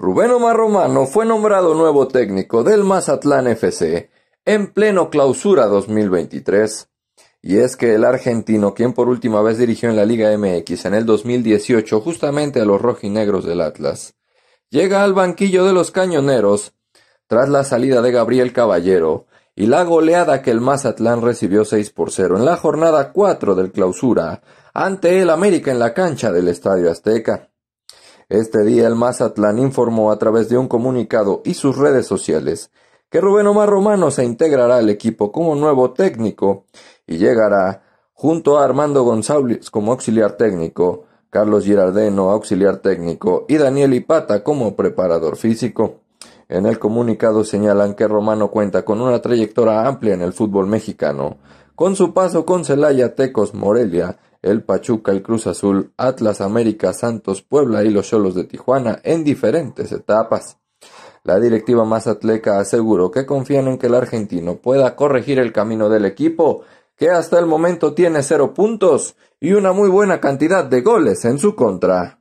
Rubén Omar Romano fue nombrado nuevo técnico del Mazatlán FC en pleno clausura 2023. Y es que el argentino, quien por última vez dirigió en la Liga MX en el 2018 justamente a los rojinegros del Atlas, llega al banquillo de los cañoneros tras la salida de Gabriel Caballero y la goleada que el Mazatlán recibió 6 por 0 en la jornada 4 del clausura ante el América en la cancha del Estadio Azteca. Este día el Mazatlán informó a través de un comunicado y sus redes sociales que Rubén Omar Romano se integrará al equipo como nuevo técnico y llegará junto a Armando González como auxiliar técnico, Carlos Girardeno auxiliar técnico y Daniel Ipata como preparador físico. En el comunicado señalan que Romano cuenta con una trayectoria amplia en el fútbol mexicano, con su paso con Celaya, Tecos, Morelia, el Pachuca, el Cruz Azul, Atlas América, Santos, Puebla y los Cholos de Tijuana en diferentes etapas. La directiva mazatleca aseguró que confían en que el argentino pueda corregir el camino del equipo, que hasta el momento tiene cero puntos y una muy buena cantidad de goles en su contra.